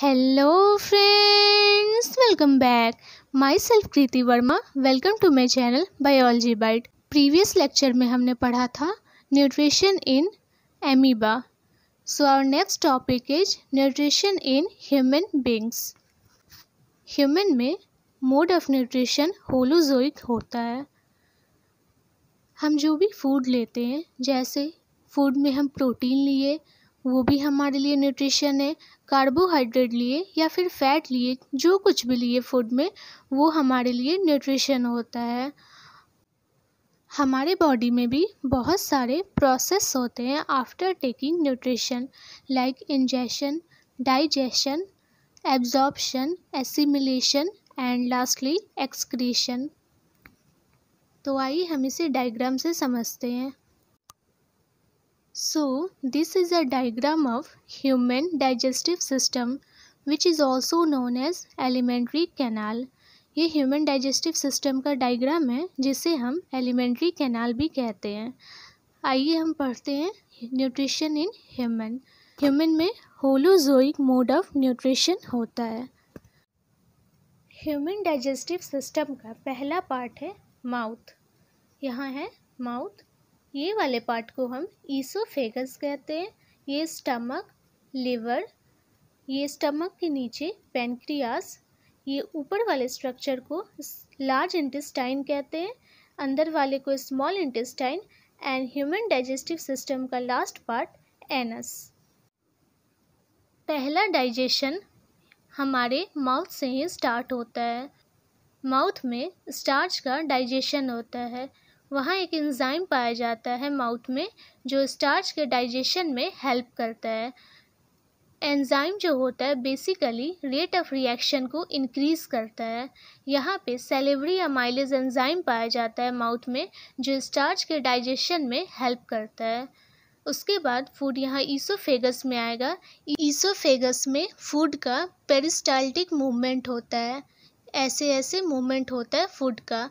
Hello friends welcome back myself Kriti Verma welcome to my channel biology bite previous lecture में हमने पढ़ा था nutrition in amoeba so our next topic is nutrition in human beings human में mode of nutrition holozoic होता है हम जो भी फूड लेते हैं जैसे फूड में हम प्रोटीन लिए वो भी हमारे लिए न्यूट्रिशन है कार्बोहाइड्रेट लिए या फिर फैट लिए जो कुछ भी लिए फूड में वो हमारे लिए न्यूट्रिशन होता है हमारे बॉडी में भी बहुत सारे प्रोसेस होते हैं after taking nutrition like ingestion digestion absorption assimilation and lastly excretion तो आइए हम इसे डायग्राम से समझते हैं So this is a diagram of human digestive system which is also known as alimentary canal. ये ह्यूमन डाइजेस्टिव सिस्टम का diagram है जिसे हम एलिमेंट्री कैनाल भी कहते हैं आइए हम पढ़ते हैं न्यूट्रिशन इन ह्यूमन ह्यूमन में होलोजोइक मोड ऑफ न्यूट्रिशन होता है ह्यूमन डाइजेस्टिव सिस्टम का पहला पार्ट है माउथ यहाँ है माउथ ये वाले पार्ट को हम ईसोफेगस कहते हैं ये स्टमक लिवर ये स्टमक के नीचे पेनक्रियास ये ऊपर वाले स्ट्रक्चर को लार्ज इंटेस्टाइन कहते हैं अंदर वाले को small intestine and human digestive system का लास्ट पार्ट एनस पहला डाइजेशन हमारे माउथ से ही स्टार्ट होता है माउथ में स्टार्च का डाइजेशन होता है वहाँ एक इंजाइम पाया जाता है माउथ में जो स्टार्च के डाइजेशन में हेल्प करता है एंजाइम जो होता है बेसिकली रेट ऑफ रिएक्शन को इंक्रीज करता है यहाँ पे सेलेवरी या माइलेज एंजाइम पाया जाता है माउथ में जो स्टार्च के डाइजेशन में हेल्प करता है उसके बाद फूड यहाँ ईसोफेगस में आएगा ईसोफेगस में फूड का पेरिस्टाल्टिक मूवमेंट होता है ऐसे ऐसे मूवमेंट होता है फूड का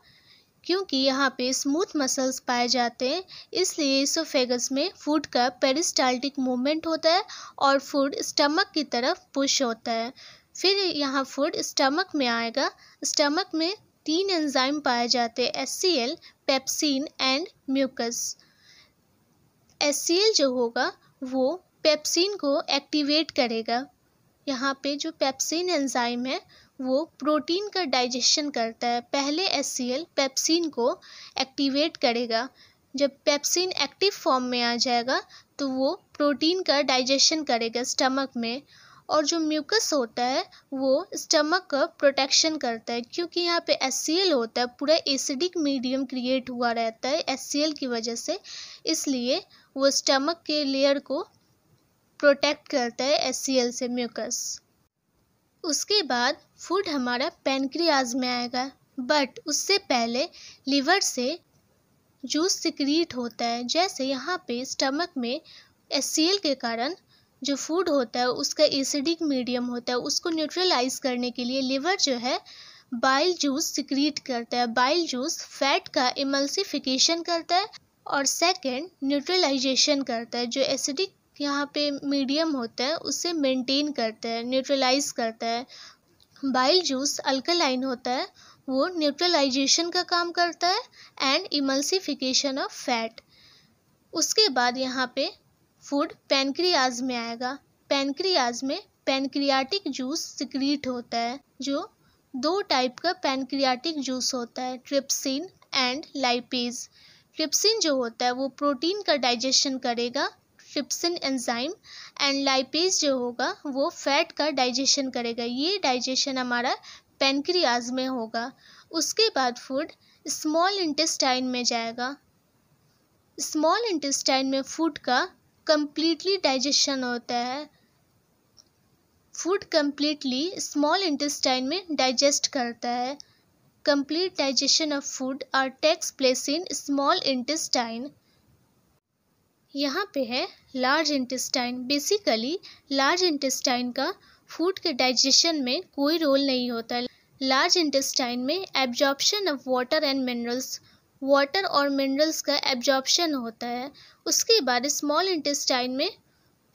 क्योंकि यहाँ पे स्मूथ मसल्स पाए जाते हैं इसलिए इसोफेगस में फूड का पेरिस्टाल्टिक मूवमेंट होता है और फूड स्टमक की तरफ पुश होता है फिर यहाँ फूड स्टमक में आएगा स्टमक में तीन एंजाइम पाए जाते हैं H C L pepsin and mucus H C L जो होगा वो पेप्सिन को एक्टिवेट करेगा यहाँ पे जो पेप्सिन एंजाइम है वो प्रोटीन का डाइजेशन करता है पहले एस सी एल पेप्सिन को एक्टिवेट करेगा जब पेप्सिन एक्टिव फॉर्म में आ जाएगा तो वो प्रोटीन का डाइजेशन करेगा स्टमक में और जो म्यूकस होता है वो स्टमक का प्रोटेक्शन करता है क्योंकि यहाँ पे एस सी एल होता है पूरा एसिडिक मीडियम क्रिएट हुआ रहता है एस सी एल की वजह से इसलिए वो स्टमक के लेयर को प्रोटेक्ट करता है एस सी एल से म्यूकस उसके बाद फूड हमारा पेनक्रियाज में आएगा बट उससे पहले लीवर से जूस सिक्रीट होता है जैसे यहाँ पे स्टमक में एस के कारण जो फूड होता है उसका एसिडिक मीडियम होता है उसको न्यूट्रलाइज करने के लिए लिवर जो है बाइल जूस सिक्रीट करता है बाइल जूस फैट का इमल्सिफिकेशन करता है और सेकेंड न्यूट्रलाइजेशन करता है जो एसिडिक यहाँ पे मीडियम होता है उसे मेंटेन करता है न्यूट्रलाइज करता है बाइल जूस अल्कलाइन होता है वो न्यूट्रलाइजेशन का काम करता है एंड इमल्सिफिकेशन ऑफ फैट उसके बाद यहाँ पे फूड पेनक्रियाज में आएगा पेनक्रियाज में पेनक्रियाटिक जूस सिक्रीट होता है जो दो टाइप का पेनक्रियाटिक जूस होता है ट्रिप्सिन एंड लाइपेज ट्रिप्सिन जो होता है वो प्रोटीन का डाइजेशन करेगा ट्रिप्सिन एंजाइम एंड लाइपेज जो होगा वो फैट का डाइजेशन करेगा ये डाइजेशन हमारा पेनक्रियाज में होगा उसके बाद फूड स्मॉल इंटेस्टाइन में जाएगा स्मॉल इंटेस्टाइन में फूड का कम्प्लीटली डाइजेशन होता है फूड कम्प्लीटली स्मॉल इंटेस्टाइन में डाइजेस्ट करता है complete digestion of food are takes place in small intestine यहाँ पे है large intestine basically large intestine का फूड के डाइजेशन में कोई रोल नहीं होता है लार्ज इंटेस्टाइन में absorption of water and minerals water और मिनरल्स का एब्जॉर्प्शन होता है उसके बाद स्मॉल इंटेस्टाइन में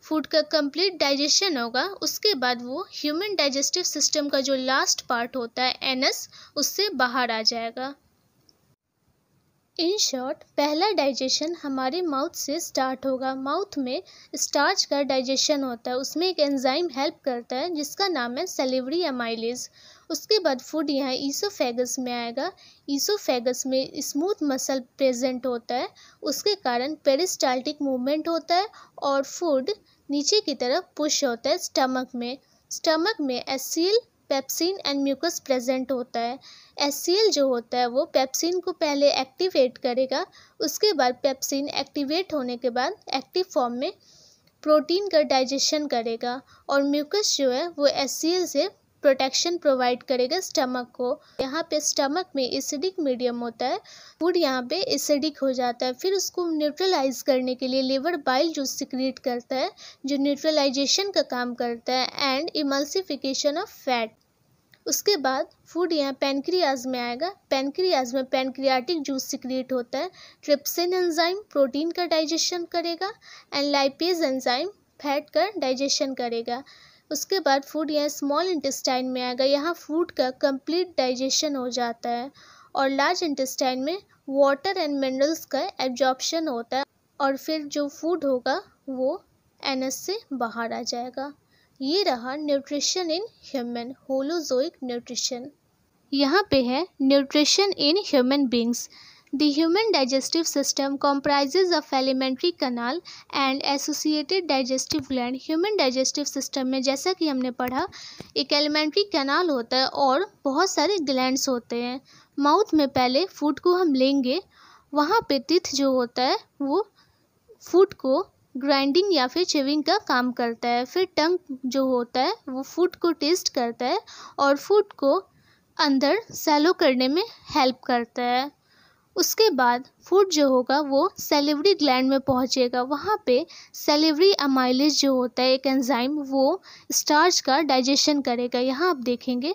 फूड का कंप्लीट डाइजेशन होगा उसके बाद वो ह्यूमन डाइजेस्टिव सिस्टम का जो लास्ट पार्ट होता है एनस उससे बाहर आ जाएगा इन शॉर्ट पहला डाइजेशन हमारे माउथ से स्टार्ट होगा माउथ में स्टार्च का डाइजेशन होता है उसमें एक एंजाइम हेल्प करता है जिसका नाम है सेलिवरी एमाइलेज उसके बाद फूड यहाँ ईसोफेगस में आएगा ईसोफेगस में स्मूथ मसल प्रेजेंट होता है उसके कारण पेरिस्टाल्टिक मूवमेंट होता है और फूड नीचे की तरफ पुश होता है स्टमक में स्टमक में HCl pepsin and mucus present होता है एस जो होता है वो पेप्सिन को पहले एक्टिवेट करेगा उसके बाद पेप्सिन एक्टिवेट होने के बाद एक्टिव फॉर्म में प्रोटीन का डाइजेशन करेगा और म्यूकस जो है वो एस से प्रोटेक्शन प्रोवाइड करेगा स्टमक को यहाँ पे स्टमक में एसिडिक मीडियम होता है फूड यहाँ पे एसिडिक हो जाता है फिर उसको न्यूट्रलाइज करने के लिए लीवर बाइल जूस सिक्रिएट करता है जो न्यूट्रलाइजेशन का काम करता है एंड इमल्सिफिकेशन ऑफ फैट उसके बाद फूड यहाँ पेनक्रियाज में आएगा पेनक्रियाज में पेनक्रियाटिक जूस सिक्रिएट होता है ट्रिप्सिन एंजाइम प्रोटीन का डाइजेशन करेगा एंड लाइपेज एंजाइम फैट का डाइजेशन करेगा उसके बाद फूड यहाँ स्मॉल इंटेस्टाइन में आएगा यहाँ फूड का कंप्लीट डाइजेशन हो जाता है और लार्ज इंटेस्टाइन में वाटर एंड मिनरल्स का एब्जॉर्प्शन होता है और फिर जो फूड होगा वो एनएस से बाहर आ जाएगा ये रहा nutrition in human holozoic nutrition यहाँ पे है nutrition in human beings the human digestive system comprises of alimentary canal and associated digestive gland human digestive system में जैसा कि हमने पढ़ा एक एलिमेंट्री कनाल होता है और बहुत सारे ग्लैंड्स होते हैं माउथ में पहले फूड को हम लेंगे वहाँ पे तिथ जो होता है वो फूड को ग्राइंडिंग या फिर चेविंग का काम करता है फिर टंग जो होता है वो फूड को टेस्ट करता है और फूड को अंदर सैलो करने में हेल्प करता है उसके बाद फूड जो होगा वो सेलिवरी ग्लैंड में पहुंचेगा वहाँ पे सेलिवरी अमाइलेज जो होता है एक एंजाइम वो स्टार्च का डाइजेशन करेगा यहाँ आप देखेंगे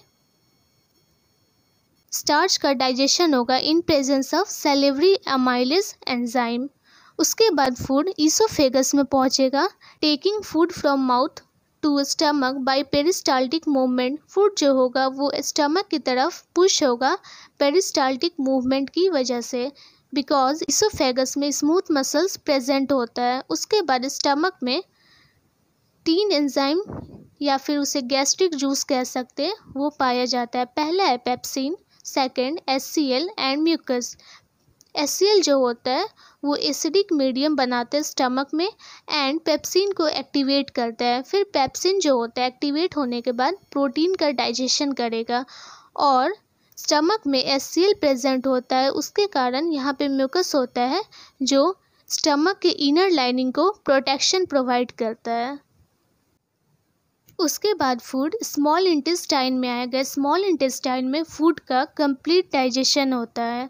स्टार्च का डाइजेशन होगा in presence of salivary amylase enzyme उसके बाद फूड ईसोफेगस में पहुंचेगा taking food from mouth to stomach by peristaltic movement food जो होगा वो स्टमक की तरफ पुश होगा पेरिस्टाल्टिक मूवमेंट की वजह से बिकॉज इसोफेगस में स्मूथ मसल्स प्रेजेंट होता है उसके बाद स्टमक में तीन एंजाइम या फिर उसे गैस्ट्रिक जूस कह सकते हैं वो पाया जाता है पहला है pepsin second S C L and mucus एस जो होता है वो एसिडिक मीडियम बनाते हैं स्टमक में एंड पेप्सिन को एक्टिवेट करता है फिर पेप्सिन जो होता है एक्टिवेट होने के बाद प्रोटीन का डाइजेशन करेगा और स्टमक में एस प्रेजेंट होता है उसके कारण यहाँ पे म्यूकस होता है जो स्टमक के इनर लाइनिंग को प्रोटेक्शन प्रोवाइड करता है उसके बाद फूड स्मॉल इंटेस्टाइन में आएगा स्मॉल इंटेस्टाइन में फूड का कंप्लीट डाइजेशन होता है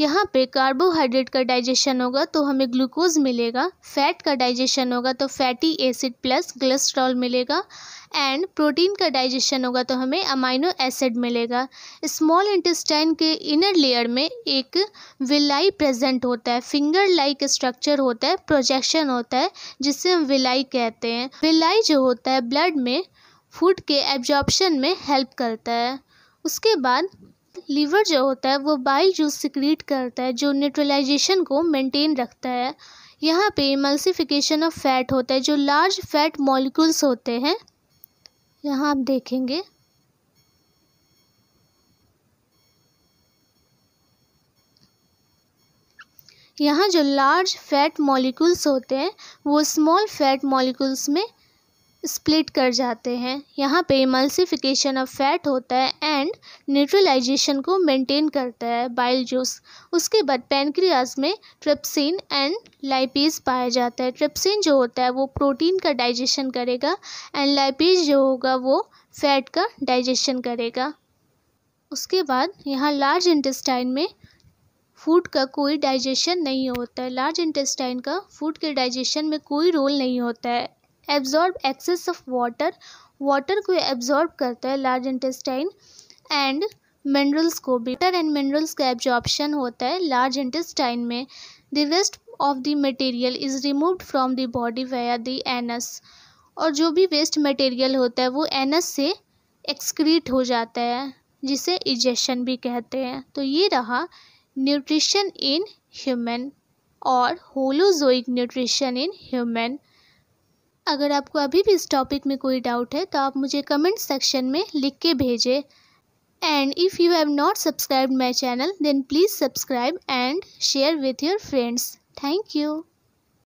यहाँ पे कार्बोहाइड्रेट का डाइजेशन होगा तो हमें ग्लूकोज मिलेगा फैट का डाइजेशन होगा तो फैटी एसिड प्लस कोलेस्ट्रॉल मिलेगा एंड प्रोटीन का डाइजेशन होगा तो हमें अमाइनो एसिड मिलेगा स्मॉल इंटेस्टाइन के इनर लेयर में एक विलाई प्रेजेंट होता है फिंगर लाइक स्ट्रक्चर होता है प्रोजेक्शन होता है जिसे हम विलाई कहते हैं विलाई जो होता है ब्लड में फूड के एब्जॉर्प्शन में हेल्प करता है उसके बाद लीवर जो होता है वो बाइल जूस सिक्रीट करता है जो न्यूट्रलाइजेशन को मेंटेन रखता है यहाँ पे इमल्सिफिकेशन ऑफ फैट होता है जो लार्ज फैट मॉलिक्यूल्स होते हैं यहाँ आप देखेंगे यहाँ जो लार्ज फैट मॉलिक्यूल्स होते हैं वो स्मॉल फैट मॉलिक्यूल्स में स्प्लिट कर जाते हैं यहाँ पे इमल्सिफिकेशन ऑफ फैट होता है एंड न्यूट्रलाइजेशन को मेंटेन करता है बाइल जूस उसके बाद पेनक्रियाज में ट्रिप्सिन एंड लाइपेज पाया जाता है ट्रिप्सिन जो होता है वो प्रोटीन का डाइजेशन करेगा एंड लाइपेज जो होगा वो फैट का डाइजेशन करेगा उसके बाद यहाँ लार्ज इंटेस्टाइन में फूड का कोई डाइजेशन नहीं होता है लार्ज इंटेस्टाइन का फूड के डाइजेशन में कोई रोल नहीं होता है absorb excess of water water को एब्जॉर्ब करता है लार्ज इंटेस्टाइन एंड मिनरल्स को भी वाटर एंड मिनरल्स का एब्जॉर्बशन होता है लार्ज इंटेस्टाइन में the waste of the material is removed from the body via the anus और जो भी वेस्ट मटेरियल होता है वो एनस से एक्सक्रीट हो जाता है जिसे इजेशन भी कहते हैं तो ये रहा न्यूट्रिशन इन ह्यूमन और होलोजोइक न्यूट्रिशन इन ह्यूमन अगर आपको अभी भी इस टॉपिक में कोई डाउट है तो आप मुझे कमेंट सेक्शन में लिख के भेजें and if you have not subscribe my channel then please subscribe and share with your friends thank you